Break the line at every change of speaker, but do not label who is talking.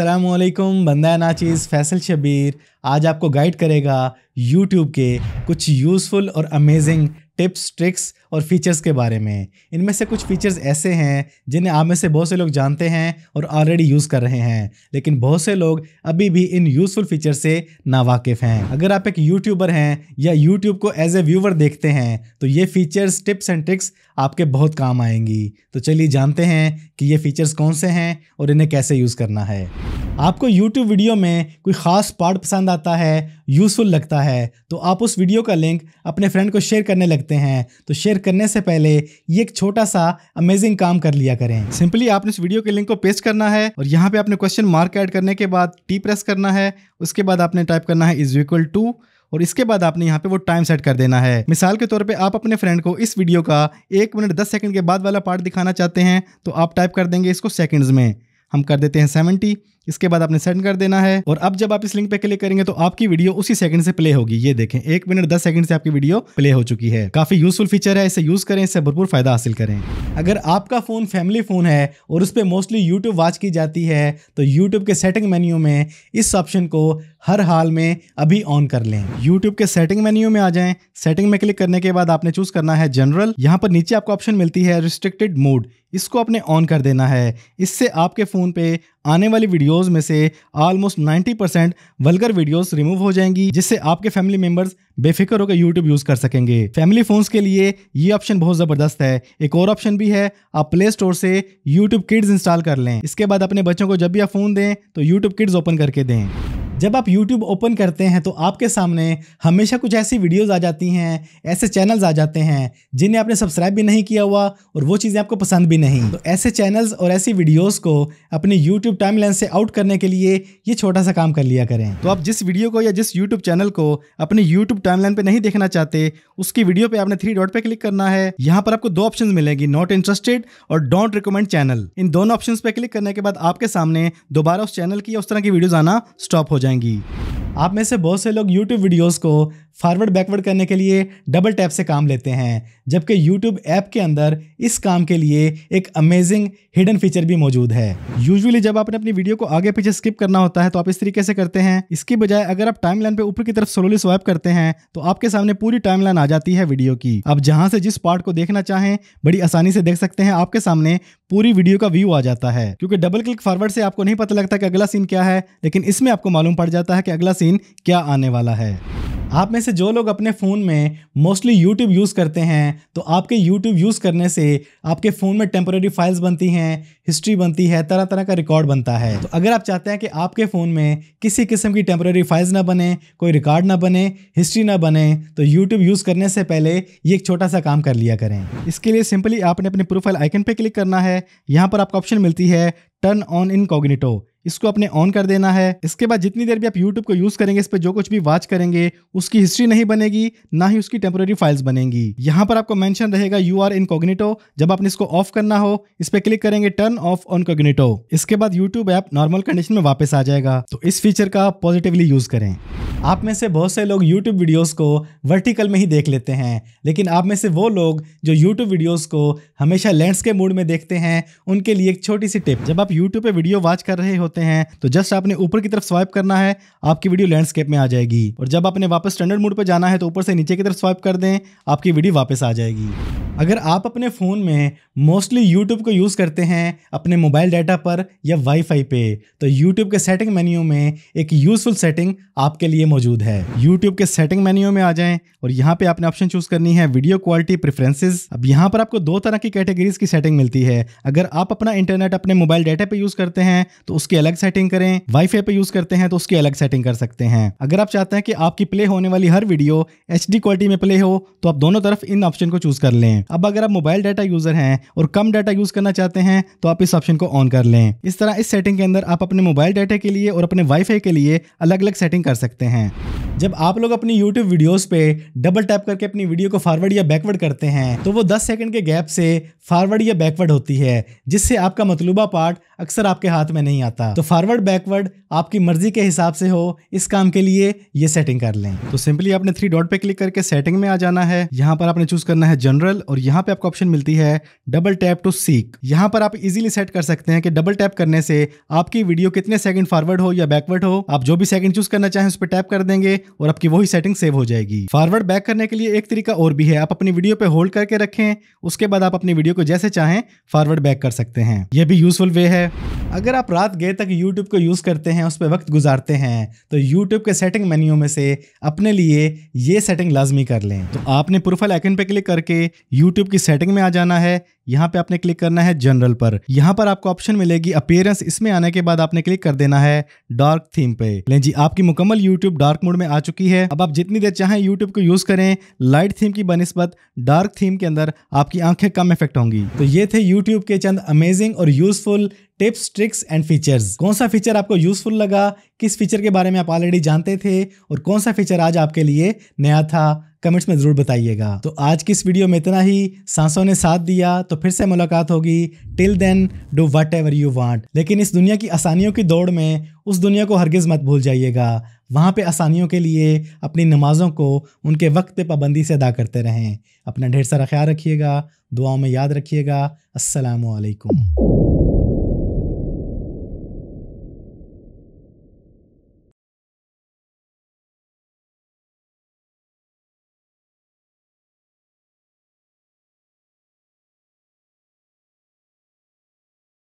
असलम बंदा नाचीज़ फैसल शबीर आज आपको गाइड करेगा यूट्यूब के कुछ यूज़फुल और अमेजिंग टिप्स ट्रिक्स और फीचर्स के बारे में इनमें से कुछ फीचर्स ऐसे हैं जिन्हें आप में से बहुत से लोग जानते हैं और ऑलरेडी यूज़ कर रहे हैं लेकिन बहुत से लोग अभी भी इन यूज़फुल फीचर से नावाकिफ़ हैं अगर आप एक यूट्यूबर हैं या यूट्यूब को एज ए व्यूवर देखते हैं तो ये फीचर्स टिप्स एंड ट्रिक्स आपके बहुत काम आएंगी तो चलिए जानते हैं कि ये फीचर्स कौन से हैं और इन्हें कैसे यूज़ करना है आपको YouTube वीडियो में कोई ख़ास पार्ट पसंद आता है यूज़फुल लगता है तो आप उस वीडियो का लिंक अपने फ्रेंड को शेयर करने लगते हैं तो शेयर करने से पहले ये एक छोटा सा अमेजिंग काम कर लिया करें सिंपली आपने इस वीडियो के लिंक को पेस्ट करना है और यहाँ पे आपने क्वेश्चन मार्क ऐड करने के बाद टी प्रेस करना है उसके बाद आपने टाइप करना है इज इक्वल टू और इसके बाद आपने यहाँ पे वो टाइम सेट कर देना है मिसाल के तौर पर आप अपने फ्रेंड को इस वीडियो का एक मिनट दस सेकेंड के बाद वाला पार्ट दिखाना चाहते हैं तो आप टाइप कर देंगे इसको सेकंड्स में हम कर देते हैं सेवेंटी इसके बाद आपने सेंड कर देना है और अब जब आप इस लिंक पे क्लिक करेंगे तो आपकी वीडियो उसी सेकंड से प्ले होगी ये देखें एक मिनट दस सेकंड से आपकी वीडियो प्ले हो चुकी है काफी यूजफुल फीचर है इसे यूज करें इससे भरपूर फायदा हासिल करें अगर आपका फोन फैमिली फोन है और उस पर मोस्टली यूट्यूब वॉच की जाती है तो यूट्यूब के सेटिंग मेन्यू में इस ऑप्शन को हर हाल में अभी ऑन कर लें यूट्यूब के सेटिंग मेन्यू में आ जाए सेटिंग में क्लिक करने के बाद आपने चूज करना है जनरल यहाँ पर नीचे आपको ऑप्शन मिलती है रिस्ट्रिक्टेड मोड इसको आपने ऑन कर देना है इससे आपके फ़ोन पे आने वाली वीडियोस में से almost 90 percent vulgar videos remove हो जाएंगी जिससे आपके फैमिली मेंबर्स बेफिक्र होकर यूट्यूब यूज़ कर सकेंगे फैमिली फ़ोन्स के लिए ये ऑप्शन बहुत ज़बरदस्त है एक और ऑप्शन भी है आप प्ले स्टोर से यूट्यूब किड्स इंस्टॉल कर लें इसके बाद अपने बच्चों को जब भी आप फ़ोन दें तो यूट्यूब किड्स ओपन करके दें जब आप YouTube ओपन करते हैं तो आपके सामने हमेशा कुछ ऐसी वीडियोस आ जाती हैं ऐसे चैनल्स आ जाते हैं जिन्हें आपने सब्सक्राइब भी नहीं किया हुआ और वो चीज़ें आपको पसंद भी नहीं तो ऐसे चैनल्स और ऐसी वीडियोस को अपने यूट्यूब टाइमलाइन से आउट करने के लिए ये छोटा सा काम कर लिया करें तो आप जिस वीडियो को या जिस यूट्यूब चैनल को अपने यूट्यूब टाइमलाइन पर नहीं देखना चाहते उसकी वीडियो पर आपने थ्री डॉट पर क्लिक करना है यहाँ पर आपको दो ऑप्शन मिलेंगी नॉट इंटरेस्टेड और डोंट रिकमेंड चैनल इन दोनों ऑप्शन पर क्लिक करने के बाद आपके सामने दोबारा उस चैनल की उस तरह की वीडियोज आना स्टॉप हो जाएंगे जाएंगी आप में से बहुत से लोग YouTube वीडियोस को फॉरवर्ड बैकवर्ड करने के लिए डबल टैप से काम लेते हैं जबकि यूट्यूब ऐप के अंदर इस काम के लिए एक अमेजिंग हिडन फीचर भी मौजूद है यूजुअली जब आपने अपनी वीडियो को आगे पीछे स्किप करना होता है तो आप इस तरीके से करते हैं इसकी बजाय अगर आप टाइम लाइन ऊपर की तरफ सोलोली स्वाइप करते हैं तो आपके सामने पूरी टाइम लाइन आ जाती है वीडियो की आप जहाँ से जिस पार्ट को देखना चाहें बड़ी आसानी से देख सकते हैं आपके सामने पूरी वीडियो का व्यू आ जाता है क्योंकि डबल क्लिक फॉरवर्ड से आपको नहीं पता लगता कि अगला सीन क्या है लेकिन इसमें आपको मालूम पड़ जाता है कि अगला सीन क्या आने वाला है आप में से जो लोग अपने फ़ोन में मोस्टली यूट्यूब यूज़ करते हैं तो आपके यूट्यूब यूज़ करने से आपके फ़ोन में टेम्पोरेरी फाइल्स बनती हैं हिस्ट्री बनती है तरह तरह का रिकॉर्ड बनता है तो अगर आप चाहते हैं कि आपके फ़ोन में किसी किस्म की टेम्पोरेरी फाइल्स ना बने कोई रिकॉर्ड ना बने हिस्ट्री ना बने तो यूट्यूब यूज़ करने से पहले ये एक छोटा सा काम कर लिया करें इसके लिए सिंपली आपने अपने प्रोफाइल आइकन पर क्लिक करना है यहाँ पर आपको ऑप्शन मिलती है टर्न ऑन इन इसको अपने ऑन कर देना है इसके बाद जितनी देर भी आप यूट्यूब को यूज करेंगे इस पर जो कुछ भी वॉच करेंगे उसकी हिस्ट्री नहीं बनेगी ना ही उसकी टेम्पोरी फाइल्स बनेंगी यहाँ पर आपको मेंशन रहेगा यू आर इन जब आपने इसको ऑफ करना हो इस पर क्लिक करेंगे टर्न ऑफ ऑन कोग्निटो इसके बाद यूट्यूब ऐप नॉर्मल कंडीशन में वापस आ जाएगा तो इस फीचर का पॉजिटिवली यूज करें आप में से बहुत से लोग YouTube वीडियोस को वर्टिकल में ही देख लेते हैं लेकिन आप में से वो लोग जो YouTube वीडियोस को हमेशा लेंस के मूड में देखते हैं उनके लिए एक छोटी सी टिप जब आप YouTube पे वीडियो वॉच कर रहे हो होते हैं तो जस्ट आपने ऊपर की तरफ स्वाइप करना है आपकी वीडियो लैंडस्केप में आ जाएगी और जब आपने वापस स्टैंडर्ड मोड पर जाना है तो ऊपर से नीचे की तरफ स्वाइप कर दें आपकी वीडियो वापस आ जाएगी अगर आप अपने फ़ोन में मोस्टली YouTube को यूज़ करते हैं अपने मोबाइल डाटा पर या वाईफाई पे तो YouTube के सेटिंग मेन्यू में एक यूज़फुल सेटिंग आपके लिए मौजूद है YouTube के सेटिंग मेन्यू में आ जाएं और यहाँ पे आपने ऑप्शन चूज़ करनी है वीडियो क्वालिटी प्रेफरेंसेस अब यहाँ पर आपको दो तरह की कैटेगरीज की सेटिंग मिलती है अगर आप अपना इंटरनेट अपने मोबाइल डाटा पर यूज़ करते हैं तो उसके अलग सेटिंग करें वाईफाई पे यूज करते हैं तो उसकी अलग सेटिंग कर सकते हैं अगर आप चाहते हैं कि आपकी प्ले होने वाली हर वीडियो एच क्वालिटी में प्ले हो तो आप दोनों तरफ इन ऑप्शन को चूज कर लें अब अगर आप मोबाइल डाटा यूजर हैं और कम डाटा यूज करना चाहते हैं तो आप इस ऑप्शन को ऑन कर लें इस तरह इस सेटिंग के अंदर आप अपने मोबाइल डाटा के लिए और अपने वाईफाई के लिए अलग अलग सेटिंग कर सकते हैं जब आप लोग अपनी YouTube वीडियोस पे डबल टैप करके अपनी वीडियो को फॉरवर्ड या बैकवर्ड करते हैं तो वो 10 सेकंड के गैप से फॉरवर्ड या बैकवर्ड होती है जिससे आपका मतलूबा पार्ट अक्सर आपके हाथ में नहीं आता तो फॉरवर्ड बैकवर्ड आपकी मर्जी के हिसाब से हो इस काम के लिए ये सेटिंग कर लें तो सिंपली आपने थ्री डॉट पे क्लिक करके सेटिंग में आ जाना है यहाँ पर आपने चूज करना है जनरल और यहाँ पे आपको ऑप्शन मिलती है डबल टैप टू सीक यहाँ पर आप इजिली सेट कर सकते हैं कि डबल टैप करने से आपकी वीडियो कितने सेकंड फॉरवर्ड हो या बैकवर्ड हो आप जो भी सेकंड चूज करना चाहें उस पर टैप कर देंगे और आपकी वही सेटिंग सेव हो जाएगी फॉरवर्ड बैक करने के लिए एक तरीका और भी है आप अपनी वीडियो पे होल्ड करके रखें उसके बाद आप अपनी वीडियो को जैसे चाहें फॉरवर्ड बैक कर सकते हैं यह भी यूजफुल वे है अगर आप रात गए तक यूट्यूब को यूज़ करते हैं उस पर वक्त गुजारते हैं तो यूट्यूब के सेटिंग मेन्यू में से अपने लिए ये सेटिंग लाजमी कर लें तो आपने प्रोफाइल आइकन पर क्लिक करके यूट्यूब की सेटिंग में आ जाना है यहाँ पे आपने क्लिक करना है जनरल पर यहाँ पर आपको ऑप्शन मिलेगी अपेयरेंस इसमें आने के बाद आपने क्लिक कर देना है डार्क थीम पे लें जी आपकी मुकम्मल यूट्यूब डार्क मोड में आ चुकी है अब आप जितनी देर चाहें यूट्यूब को यूज करें लाइट थीम की बनस्बत डार्क थीम के अंदर आपकी आंखें कम इफेक्ट होंगी तो ये थे यूट्यूब के चंद अमेजिंग और useful tips tricks and features कौन सा फीचर आपको यूजफुल लगा किस फीचर के बारे में आप ऑलरेडी जानते थे और कौन सा फीचर आज आपके लिए नया था कमेंट्स में जरूर बताइएगा तो आज की इस वीडियो में इतना ही सांसों ने साथ दिया तो फिर से मुलाकात होगी till then do whatever you want लेकिन इस दुनिया की आसानियों की दौड़ में उस दुनिया को हरगिज मत भूल जाइएगा वहाँ पे आसानियों के लिए अपनी नमाजों को उनके वक्त पे पाबंदी से अदा करते रहें अपना ढेर सारा ख्याल रखिएगा दुआओं में याद रखिएगा असलकम